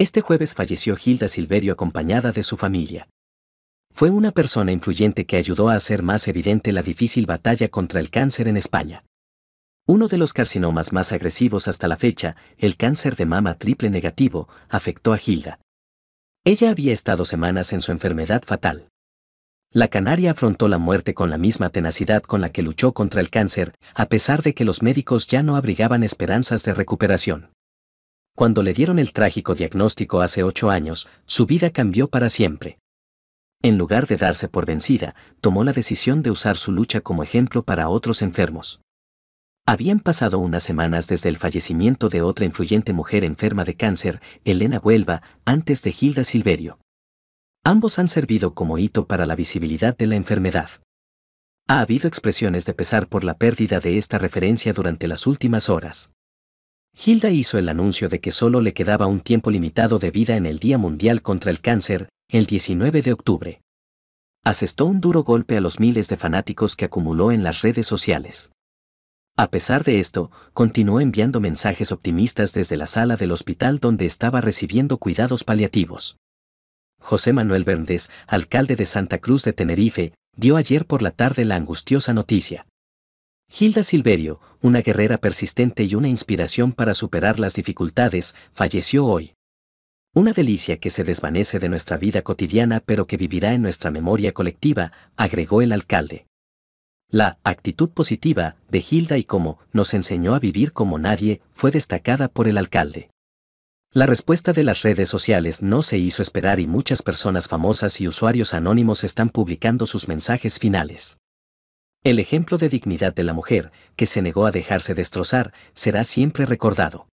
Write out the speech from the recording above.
Este jueves falleció Gilda Silverio acompañada de su familia. Fue una persona influyente que ayudó a hacer más evidente la difícil batalla contra el cáncer en España. Uno de los carcinomas más agresivos hasta la fecha, el cáncer de mama triple negativo, afectó a Gilda. Ella había estado semanas en su enfermedad fatal. La canaria afrontó la muerte con la misma tenacidad con la que luchó contra el cáncer, a pesar de que los médicos ya no abrigaban esperanzas de recuperación. Cuando le dieron el trágico diagnóstico hace ocho años, su vida cambió para siempre. En lugar de darse por vencida, tomó la decisión de usar su lucha como ejemplo para otros enfermos. Habían pasado unas semanas desde el fallecimiento de otra influyente mujer enferma de cáncer, Elena Huelva, antes de Gilda Silverio. Ambos han servido como hito para la visibilidad de la enfermedad. Ha habido expresiones de pesar por la pérdida de esta referencia durante las últimas horas. Hilda hizo el anuncio de que solo le quedaba un tiempo limitado de vida en el Día Mundial contra el Cáncer, el 19 de octubre. Asestó un duro golpe a los miles de fanáticos que acumuló en las redes sociales. A pesar de esto, continuó enviando mensajes optimistas desde la sala del hospital donde estaba recibiendo cuidados paliativos. José Manuel Berndes, alcalde de Santa Cruz de Tenerife, dio ayer por la tarde la angustiosa noticia. Gilda Silverio, una guerrera persistente y una inspiración para superar las dificultades, falleció hoy. Una delicia que se desvanece de nuestra vida cotidiana pero que vivirá en nuestra memoria colectiva, agregó el alcalde. La actitud positiva de Gilda y cómo nos enseñó a vivir como nadie fue destacada por el alcalde. La respuesta de las redes sociales no se hizo esperar y muchas personas famosas y usuarios anónimos están publicando sus mensajes finales. El ejemplo de dignidad de la mujer, que se negó a dejarse destrozar, será siempre recordado.